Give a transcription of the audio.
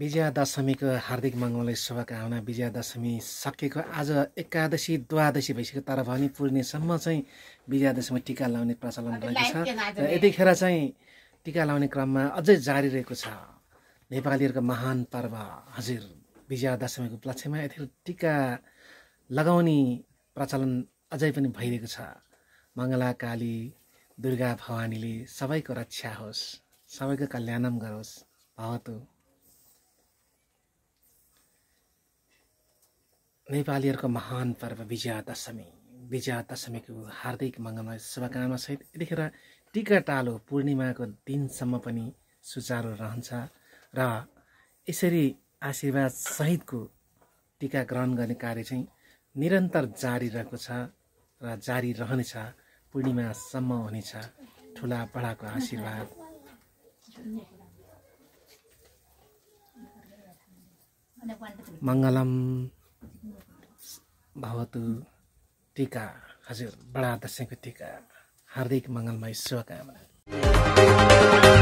विजया दशमीको हार्दिक मङ्गलय शुभकामना विजया दशमी सकेको आज एकादशी द्वादशी भइसक्यो तर भनी पूर्णेसम्म चाहिँ विजया दशमी टिका लाउने प्रचलन रहेको छ र यतिखेर चाहिँ टिका लाउने क्रममा अझै जारी रहेको छ नेपालीहरूको महान पर्व हजुर विजया दशमीको उपलक्ष्यमा यतिखेर टिका लगाउने प्रचलन अझै पनि भइरहेको छ मङ्गला काली दुर्गा भवानीले सबैको रक्षा होस् सबैको कल्याणम गरोस् भवतु नेपालीहरूको महान पर्व विजया दशमी विजया दशमीको हार्दिक मङ्गलमय शुभकामनासहित यतिखेर टिका टालो पूर्णिमाको दिनसम्म पनि सुचारु रहन्छ र यसरी आशीर्वाद सहितको टिका ग्रहण गर्ने कार्य चाहिँ निरन्तर जारी रहेको छ र जारी रहनेछ पूर्णिमासम्म हुनेछ ठुला बडाको आशीर्वाद मङ्गलम भवतु टिका हजुर बडा दसैँको टिका हार्दिक मङ्गलमय शुभकामना